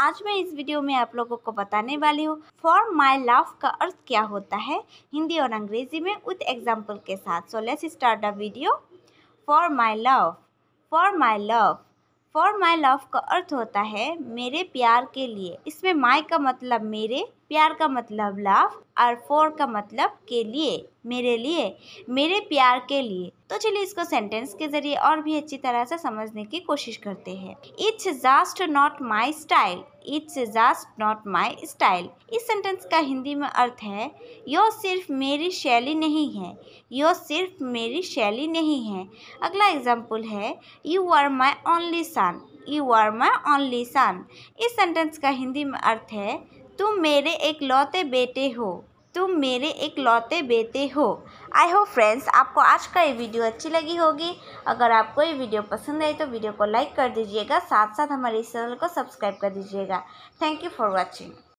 आज मैं इस वीडियो में आप लोगों को बताने वाली हूँ फॉर माई लव का अर्थ क्या होता है हिंदी और अंग्रेजी में विथ एग्जाम्पल के साथ so let's start the video for my love for my love for my love का अर्थ होता है मेरे प्यार के लिए इसमें माई का मतलब मेरे प्यार का मतलब लव और फोर का मतलब के लिए मेरे लिए मेरे प्यार के लिए तो चलिए इसको सेंटेंस के जरिए और भी अच्छी तरह से समझने की कोशिश करते हैं it's just not my style it's just not my style इस सेंटेंस का हिंदी में अर्थ है यो सिर्फ मेरी शैली नहीं है यो सिर्फ मेरी शैली नहीं है अगला एग्जाम्पल है you are my only son you are my only son इस सेंटेंस का हिंदी में अर्थ है तुम मेरे एक लौते बेटे हो तुम मेरे एक लौते बेटे हो आई होप फ्रेंड्स आपको आज का ये वीडियो अच्छी लगी होगी अगर आपको ये वीडियो पसंद आई तो वीडियो को लाइक कर दीजिएगा साथ साथ हमारे इस चैनल को सब्सक्राइब कर दीजिएगा थैंक यू फॉर वॉचिंग